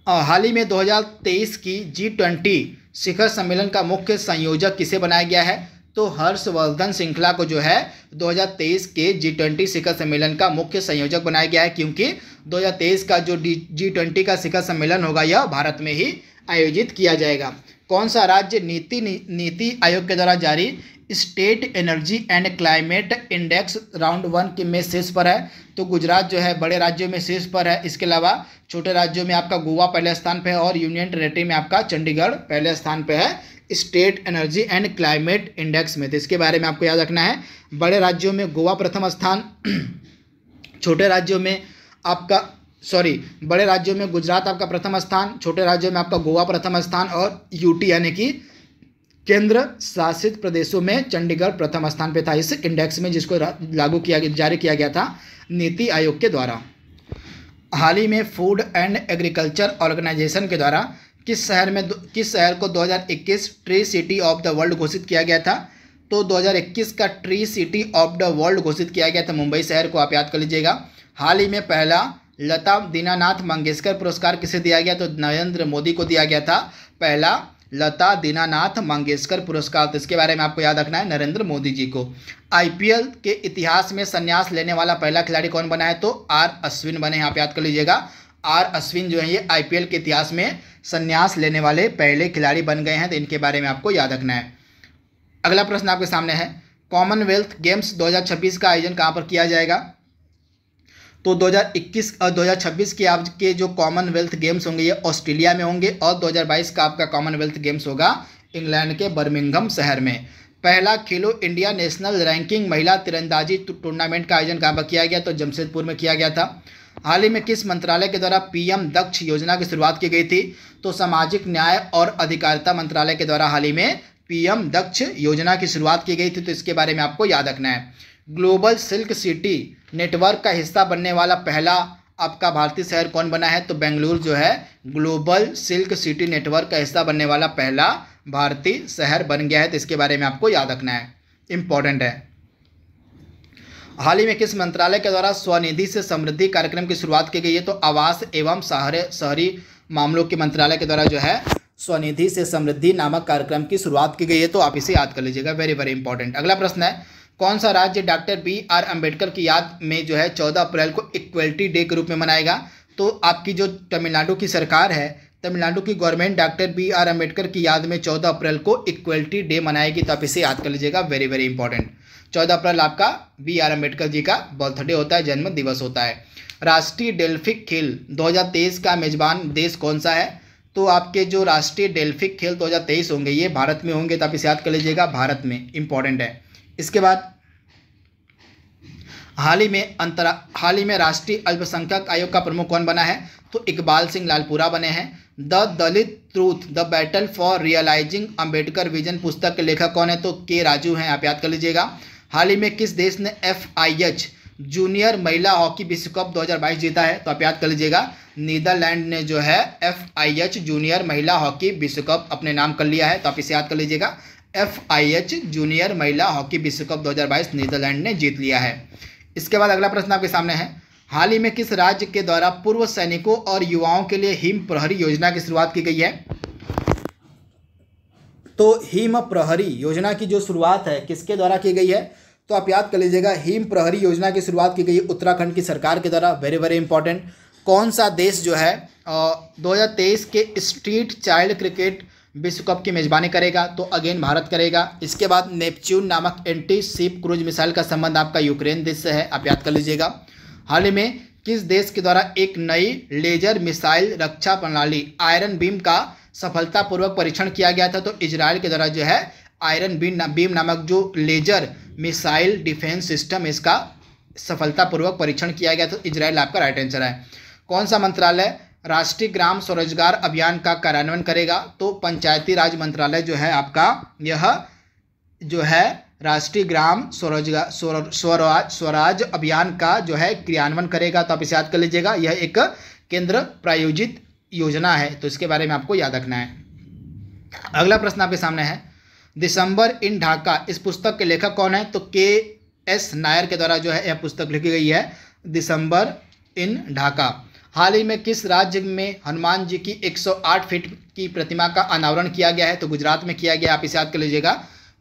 हाल ही में 2023 की जी ट्वेंटी शिखर सम्मेलन का मुख्य संयोजक किसे बनाया गया है तो हर्षवर्धन श्रृंखला को जो है 2023 के जी ट्वेंटी शिखर सम्मेलन का मुख्य संयोजक बनाया गया है क्योंकि 2023 का जो जी ट्वेंटी का शिखर सम्मेलन होगा यह भारत में ही आयोजित किया जाएगा कौन सा राज्य नीति नीति आयोग के द्वारा जारी state energy and climate index round one के में शीर्ष पर है तो गुजरात जो है बड़े राज्यों में शीर्ष पर है इसके अलावा छोटे राज्यों में आपका गोवा पहले स्थान पर है और यूनियन टेरेटरी में आपका चंडीगढ़ पहले स्थान पर है state energy and climate index में तो इसके बारे में आपको याद रखना है बड़े राज्यों में गोवा प्रथम स्थान *clears throat* छोटे राज्यों में आपका सॉरी बड़े राज्यों में गुजरात आपका प्रथम स्थान छोटे राज्यों में आपका गोवा प्रथम स्थान और यूटी यानी कि केंद्र शासित प्रदेशों में चंडीगढ़ प्रथम स्थान पर था इस इंडेक्स में जिसको लागू किया जारी किया गया था नीति आयोग के द्वारा हाल ही में फूड एंड एग्रीकल्चर ऑर्गेनाइजेशन के द्वारा किस शहर में किस शहर को 2021 tree city of the world घोषित किया गया था तो 2021 का tree city of the world घोषित किया गया था मुंबई शहर को आप याद कर लीजिएगा हाल ही में पहला लता दीनानाथ मंगेशकर पुरस्कार किसे दिया गया तो नरेंद्र मोदी को दिया गया था पहला लता दीनानाथ मंगेशकर पुरस्कार तो इसके बारे में आपको याद रखना है नरेंद्र मोदी जी को आईपीएल के इतिहास में संन्यास लेने वाला पहला खिलाड़ी कौन बना है तो आर अश्विन बने आप याद कर लीजिएगा आर अश्विन जो है ये आईपीएल के इतिहास में संन्यास लेने वाले पहले खिलाड़ी बन गए हैं तो इनके बारे में आपको याद रखना है अगला प्रश्न आपके सामने है कॉमनवेल्थ गेम्स 2026 का आयोजन कहां पर किया जाएगा तो 2021 और 2026 के आपके जो कॉमनवेल्थ गेम्स होंगे ये ऑस्ट्रेलिया में होंगे और 2022 का आपका कॉमनवेल्थ गेम्स होगा इंग्लैंड के बर्मिंगम शहर में पहला खेलो इंडिया नेशनल रैंकिंग महिला तिरंदाजी टूर्नामेंट का आयोजन कहाँ पर किया गया तो जमशेदपुर में किया गया था हाल ही में किस मंत्रालय के द्वारा पीएम दक्ष योजना की शुरुआत की गई थी तो सामाजिक न्याय और अधिकारिता मंत्रालय के द्वारा हाल ही में पीएम दक्ष योजना की शुरुआत की गई थी तो इसके बारे में आपको याद रखना है ग्लोबल सिल्क सिटी नेटवर्क का हिस्सा बनने वाला पहला आपका भारतीय शहर कौन बना है तो बेंगलुरु जो है ग्लोबल सिल्क सिटी नेटवर्क का हिस्सा बनने वाला पहला भारतीय शहर बन गया है तो इसके बारे में आपको याद रखना है इम्पॉर्टेंट है हाल ही में किस मंत्रालय के द्वारा स्वनिधि से समृद्धि कार्यक्रम की शुरुआत की गई है तो आवास एवं शहरी मामलों के मंत्रालय के द्वारा जो है स्वनिधि से समृद्धि नामक कार्यक्रम की शुरुआत की गई है तो आप इसे याद कर लीजिएगा वेरी वेरी इंपॉर्टेंट अगला प्रश्न है कौन सा राज्य डॉक्टर बी आर अंबेडकर की याद में जो है चौदह अप्रैल को इक्वलिटी डे के रूप में मनाएगा तो आपकी जो तमिलनाडु की सरकार है तमिलनाडु की government doctor B R Ambedkar की याद में चौदह अप्रैल को इक्वलिटी डे मनाएगी तो आप इसे याद कर लीजिएगा वेरी वेरी इंपॉर्टेंट चौदह अप्रैल आपका बी आर अम्बेडकर जी का बर्थडे होता है जन्म दिवस होता है राष्ट्रीय डेल्फिक खेल 2023 का मेजबान देश कौन सा है तो आपके जो राष्ट्रीय डेल्फिक खेल 2023 होंगे ये भारत में होंगे तो आप इसे याद कर लीजिएगा भारत में इंपॉर्टेंट है इसके बाद हाल ही में अंतरा हाल ही में राष्ट्रीय अल्पसंख्यक आयोग का प्रमुख कौन बना है तो इकबाल सिंह लालपुरा बने हैं the Dalit truth the battle for realising Ambedkar vision पुस्तक के लेखक कौन है तो के राजू हैं आप याद कर लीजिएगा हाल ही में किस देश ने एफ आई एच जूनियर महिला हॉकी विश्व कप 2022 जीता है तो आप याद कर लीजिएगा नीदरलैंड ने जो है एफ आई एच जूनियर महिला हॉकी विश्व कप अपने नाम कर लिया है तो आप इसे याद कर लीजिएगा एफ आई एच जूनियर महिला हॉकी विश्व कप 2022 नीदरलैंड ने जीत लिया है इसके बाद अगला प्रश्न आपके सामने है हाल ही में किस राज्य के द्वारा पूर्व सैनिकों और युवाओं के लिए हिम प्रहरी योजना की शुरुआत की गई है तो हिम प्रहरी योजना की जो शुरुआत है किसके द्वारा की गई है तो आप याद कर लीजिएगा हिम प्रहरी योजना की शुरुआत की गई उत्तराखंड की सरकार के द्वारा वेरी वेरी इंपॉर्टेंट कौन सा देश जो है दो के स्ट्रीट चाइल्ड क्रिकेट विश्व कप की मेज़बानी करेगा तो अगेन भारत करेगा इसके बाद नेपच्यून नामक एंटी सीप क्रूज मिसाइल का संबंध आपका यूक्रेन देश से है आप याद कर लीजिएगा हाल ही में किस देश के द्वारा एक नई लेजर मिसाइल रक्षा प्रणाली आयरन बीम का सफलतापूर्वक परीक्षण किया गया था तो इसराइल के द्वारा जो है आयरन बीम ना, बीम नामक जो लेजर मिसाइल डिफेंस सिस्टम इसका सफलतापूर्वक परीक्षण किया गया तो इसराइल आपका राइट आंसर है कौन सा मंत्रालय राष्ट्रीय ग्राम स्वरोजगार अभियान का कार्यान्वयन करेगा तो पंचायती राज मंत्रालय जो है आपका यह जो है राष्ट्रीय ग्राम स्वरोजगार स्वराज स्वराज स्वराज अभियान का जो है क्रियान्वयन करेगा तो आप इसे याद कर लीजिएगा यह एक केंद्र प्रायोजित योजना है तो इसके बारे में आपको याद रखना है अगला प्रश्न आपके सामने है दिसंबर इन ढाका इस पुस्तक के लेखक कौन है तो के एस नायर के द्वारा जो है यह पुस्तक लिखी गई है दिसंबर इन ढाका हाल ही में किस राज्य में हनुमान जी की 108 फीट की प्रतिमा का अनावरण किया गया है तो गुजरात में किया गया आप इसे याद कर लीजिएगा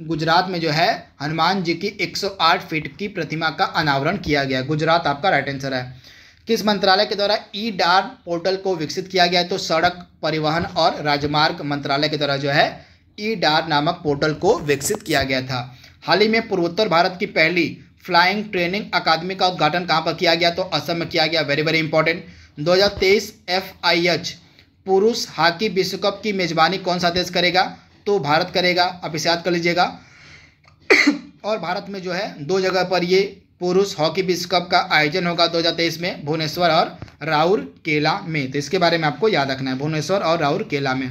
गुजरात में जो है हनुमान जी की 108 फीट की प्रतिमा का अनावरण किया गया गुजरात आपका राइट आंसर है किस मंत्रालय के द्वारा ई डार पोर्टल को विकसित किया गया है तो सड़क परिवहन और राजमार्ग मंत्रालय के द्वारा जो है ई डार नामक पोर्टल को विकसित किया गया था हाल ही में पूर्वोत्तर भारत की पहली फ्लाइंग ट्रेनिंग अकादमी का उद्घाटन कहाँ पर किया गया तो असम में किया गया वेरी वेरी इंपॉर्टेंट 2023 एफआईएच पुरुष हॉकी विश्व कप की मेज़बानी कौन सा देश करेगा तो भारत करेगा आप इसे याद कर लीजिएगा *coughs* और भारत में जो है दो जगह पर ये पुरुष हॉकी विश्व कप का आयोजन होगा 2023 में भुवनेश्वर और राउर केला में तो इसके बारे में आपको याद रखना है भुवनेश्वर और राउर केला में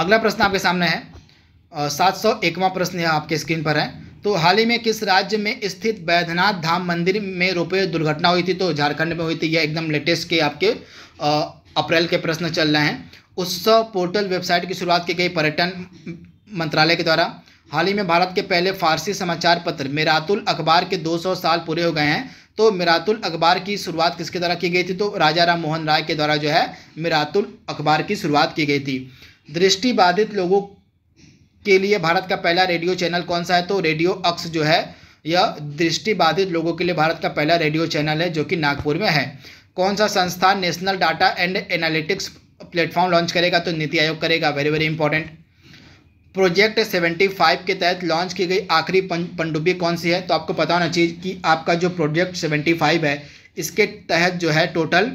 अगला प्रश्न आपके सामने है सात सौ प्रश्न आपके स्क्रीन पर है तो हाल ही में किस राज्य में स्थित बैद्यनाथ धाम मंदिर में रुपये दुर्घटना हुई थी तो झारखंड में हुई थी यह एकदम लेटेस्ट के आपके अप्रैल के प्रश्न चल रहे हैं उस पोर्टल वेबसाइट की शुरुआत की गई पर्यटन मंत्रालय के द्वारा हाल ही में भारत के पहले फारसी समाचार पत्र मिरातुल अखबार के 200 साल पूरे हो गए हैं तो मिरातुल अखबार की शुरुआत किसके द्वारा की गई थी तो राजा राम मोहन राय के द्वारा जो है मिरातुल अखबार की शुरुआत की गई थी दृष्टिबाधित लोगों के लिए भारत का पहला रेडियो चैनल कौन सा है तो रेडियो अक्स जो है यह दृष्टिबाधित लोगों के लिए भारत का पहला रेडियो चैनल है जो कि नागपुर में है कौन सा संस्थान national data and analytics platform launch करेगा तो नीति आयोग करेगा वेरी वेरी इंपॉर्टेंट प्रोजेक्ट 75 के तहत लॉन्च की गई आखिरी पनडुब्बी कौन सी है तो आपको पता होना चाहिए कि आपका जो प्रोजेक्ट 75 है इसके तहत जो है टोटल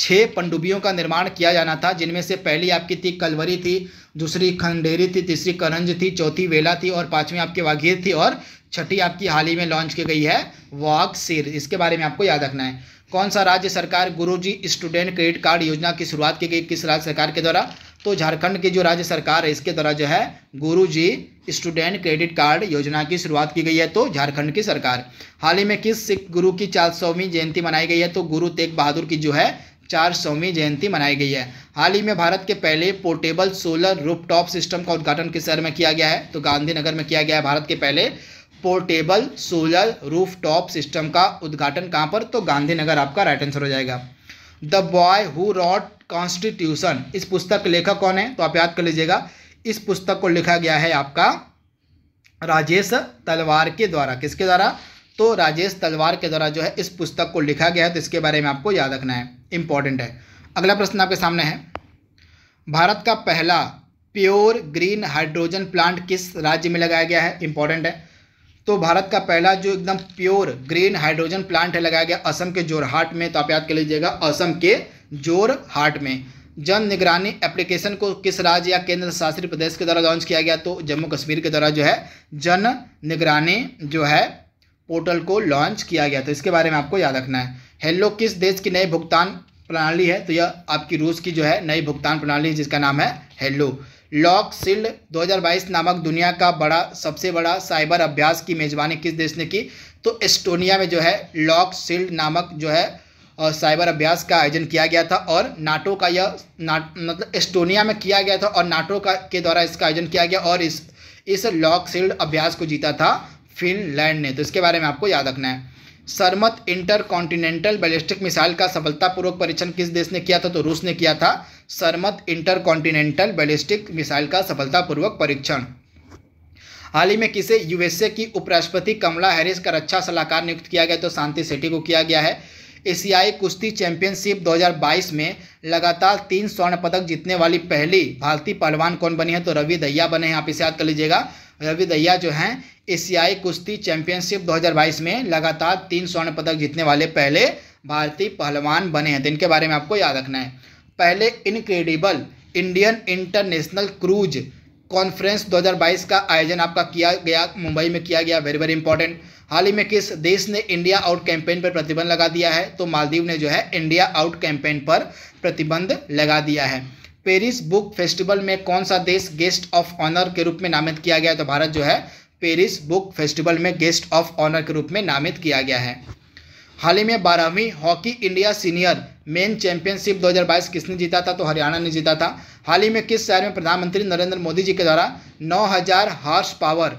छह पंडुबियों का निर्माण किया जाना था जिनमें से पहली आपकी थी कलवरी थी दूसरी खंडेरी थी तीसरी करंज थी चौथी वेला थी और पांचवी आपकी वाघीर थी और छठी आपकी हाल ही में लॉन्च की गई है वॉक सिर इसके बारे में आपको याद रखना है कौन सा राज्य सरकार गुरुजी स्टूडेंट क्रेडिट कार्ड योजना की शुरुआत की गई किस राज्य सरकार के द्वारा तो झारखंड की जो राज्य सरकार है इसके द्वारा जो है गुरु जी स्टूडेंट क्रेडिट कार्ड योजना की शुरुआत की गई है तो झारखंड की सरकार हाल ही में किस सिख गुरु की चार सौवीं जयंती मनाई गई है तो गुरु तेग बहादुर की जो है चार सौवीं जयंती मनाई गई है हाल ही में भारत के पहले पोर्टेबल सोलर रूपटॉप सिस्टम का उद्घाटन किस शहर में किया गया है तो गांधीनगर में किया गया है भारत के पहले पोर्टेबल सोलर रूफटॉप सिस्टम का उद्घाटन कहाँ पर तो गांधीनगर आपका राइट आंसर हो जाएगा the boy who wrote constitution इस पुस्तक के लेखक कौन है तो आप याद कर लीजिएगा इस पुस्तक को लिखा गया है आपका राजेश तलवार के द्वारा किसके द्वारा तो राजेश तलवार के द्वारा जो है इस पुस्तक को लिखा गया है तो इसके बारे में आपको याद रखना है इंपॉर्टेंट है अगला प्रश्न आपके सामने है भारत का पहला प्योर ग्रीन हाइड्रोजन प्लांट किस राज्य में लगाया गया है इंपॉर्टेंट है तो भारत का पहला जो एकदम प्योर ग्रीन हाइड्रोजन प्लांट है लगाया गया असम के जोरहाट में तो आप याद कर लीजिएगा असम के जोरहाट में जन निगरानी एप्लीकेशन को किस राज्य या केंद्र शासित प्रदेश के द्वारा लॉन्च किया गया तो जम्मू कश्मीर के द्वारा जो है जन निगरानी जो है पोर्टल को लॉन्च किया गया तो इसके बारे में आपको याद रखना है हेलो किस देश की नई भुगतान प्रणाली है तो यह आपकी रूस की जो है नई भुगतान प्रणाली है जिसका नाम है हेलो लॉक सील्ड 2022 नामक दुनिया का बड़ा सबसे बड़ा साइबर अभ्यास की मेज़बानी किस देश ने की तो एस्टोनिया में जो है लॉक शील्ड नामक जो है और साइबर अभ्यास का आयोजन किया गया था और नाटो का यह नाट मतलब एस्टोनिया में किया गया था और नाटो का के द्वारा इसका आयोजन किया गया और इस इस लॉक सील्ड अभ्यास को जीता था फिनलैंड ने तो इसके बारे में आपको याद रखना है Sarmat intercontinental ballistic missile का सफलतापूर्वक परीक्षण किस देश ने किया था तो रूस ने किया था Sarmat intercontinental ballistic missile का सफलतापूर्वक परीक्षण हाल ही में किसे यूएसए की उपराष्ट्रपति कमला हैरिस का रक्षा सलाहकार नियुक्त किया गया तो शांति सेठी को किया गया है एशियाई कुश्ती चैंपियनशिप 2022 में लगातार तीन स्वर्ण पदक जीतने वाली पहली भारतीय पहलवान कौन बनी है तो रवि दहिया बने हैं आप इसे याद कर लीजिएगा रवि दहिया जो हैं एशियाई कुश्ती चैंपियनशिप 2022 में लगातार तीन स्वर्ण पदक जीतने वाले पहले भारतीय पहलवान बने हैं तो इनके बारे में आपको याद रखना है पहले incredible Indian international cruise conference 2022 का आयोजन आपका किया गया मुंबई में किया गया वेरी वेरी इंपॉर्टेंट हाल ही में किस देश ने इंडिया आउट कैंपेन पर प्रतिबंध लगा दिया है तो मालदीव ने जो है इंडिया आउट कैंपेन पर प्रतिबंध लगा दिया है पेरिस बुक फेस्टिवल में कौन सा देश गेस्ट ऑफ ऑनर के रूप में नामित किया गया है तो भारत जो है पेरिस बुक फेस्टिवल में गेस्ट ऑफ ऑनर के रूप में नामित किया गया है हाल ही में बारहवीं hockey India senior men championship 2022 किसने जीता था तो हरियाणा ने जीता था हाल ही में किस शहर में प्रधानमंत्री नरेंद्र मोदी जी के द्वारा 9000 हॉर्स पावर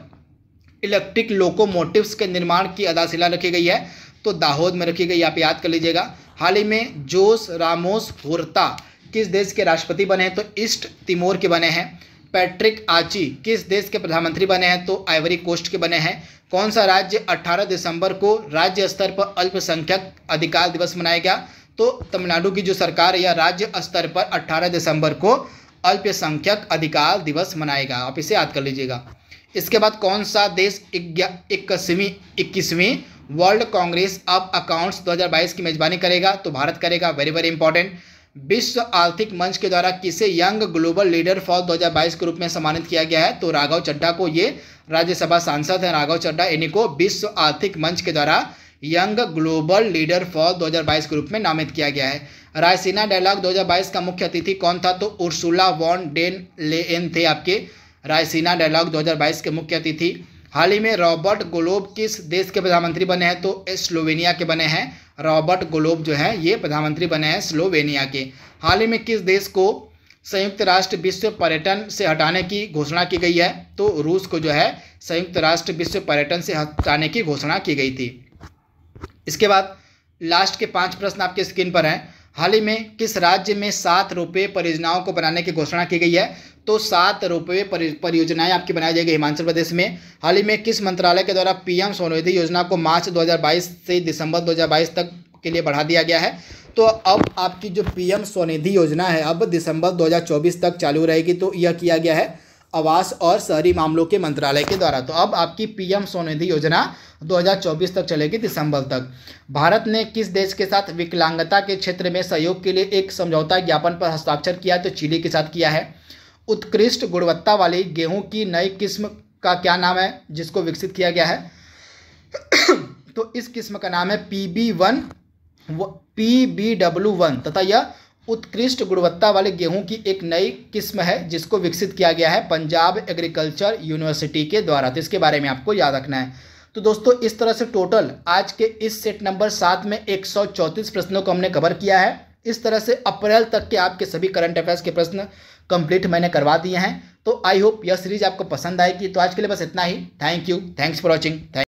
इलेक्ट्रिक लोकोमोटिव्स के निर्माण की आधारशिला रखी गई है तो दाहोद में रखी गई आप याद कर लीजिएगा हाल ही में जोस रामोस होरता किस देश के राष्ट्रपति बने हैं तो ईस्ट तिमोर के बने हैं पैट्रिक आची किस देश के प्रधानमंत्री बने हैं तो आइवरी कोस्ट के बने हैं कौन सा राज्य 18 दिसंबर को राज्य स्तर पर अल्पसंख्यक अधिकार दिवस मनाया गया तो तमिलनाडु की जो सरकार है या राज्य स्तर पर 18 दिसंबर को अल्पसंख्यक अधिकार दिवस मनाएगा आप इसे याद कर लीजिएगा इसके बाद कौन सा देश इक्कीसवीं इक्कीसवीं वर्ल्ड कांग्रेस ऑफ अकाउंट्स 2022 की मेजबानी करेगा तो भारत करेगा वेरी वेरी इंपॉर्टेंट विश्व आर्थिक मंच के द्वारा किसे यंग ग्लोबल लीडर फॉर 2022 के रूप में सम्मानित किया गया है तो राघव चड्डा को ये राज्यसभा सांसद हैं राघव चड्डा इन्हीं को विश्व आर्थिक मंच के द्वारा यंग ग्लोबल लीडर फॉर 2022 के रूप में नामित किया गया है रायसीना डायलॉग 2022 का मुख्य अतिथि कौन था तो उर्सुला वॉन डेन लेन थे आपके रायसीना डायलॉग 2022 के मुख्य अतिथि हाल ही में रॉबर्ट गोलोब किस देश के प्रधानमंत्री बने हैं तो स्लोवेनिया के बने हैं रॉबर्ट गोलोब जो है ये प्रधानमंत्री बने हैं स्लोवेनिया के हाल ही में किस देश को संयुक्त राष्ट्र विश्व पर्यटन से हटाने की घोषणा की गई है तो रूस को जो है संयुक्त राष्ट्र विश्व पर्यटन से हटाने की घोषणा की गई थी इसके बाद लास्ट के पांच प्रश्न आपके स्क्रीन पर हैं हाल ही में किस राज्य में सात रोपवे परियोजनाओं को बनाने की घोषणा की गई है तो सात रोपवे परियोजनाएं आपकी बनाई जाएगी हिमाचल प्रदेश में हाल ही में किस मंत्रालय के द्वारा पीएम स्वनिधि योजना को मार्च 2022 से दिसंबर 2022 तक के लिए बढ़ा दिया गया है तो अब आपकी जो पीएम स्वनिधि योजना है अब दिसंबर 2024 तक चालू रहेगी तो यह किया गया है आवास और शहरी मामलों के मंत्रालय के द्वारा तो अब आपकी पीएम स्वनिधि योजना 2024 तक चलेगी दिसंबर तक भारत ने किस देश के साथ विकलांगता के क्षेत्र में सहयोग के लिए एक समझौता ज्ञापन पर हस्ताक्षर किया तो चिली के साथ किया है उत्कृष्ट गुणवत्ता वाली गेहूं की नई किस्म का क्या नाम है जिसको विकसित किया गया है तो इस किस्म का नाम है P B one P B W one तथा यह उत्कृष्ट गुणवत्ता वाले गेहूं की एक नई किस्म है जिसको विकसित किया गया है पंजाब एग्रीकल्चर यूनिवर्सिटी के द्वारा तो इसके बारे में आपको याद रखना है तो दोस्तों इस तरह से टोटल आज के इस सेट नंबर सात में एक प्रश्नों को हमने कवर किया है इस तरह से अप्रैल तक के आपके सभी करंट अफेयर्स के प्रश्न कंप्लीट मैंने करवा दिए हैं तो आई होप यह सीरीज आपको पसंद आएगी तो आज के लिए बस इतना ही thank you thanks for watching thank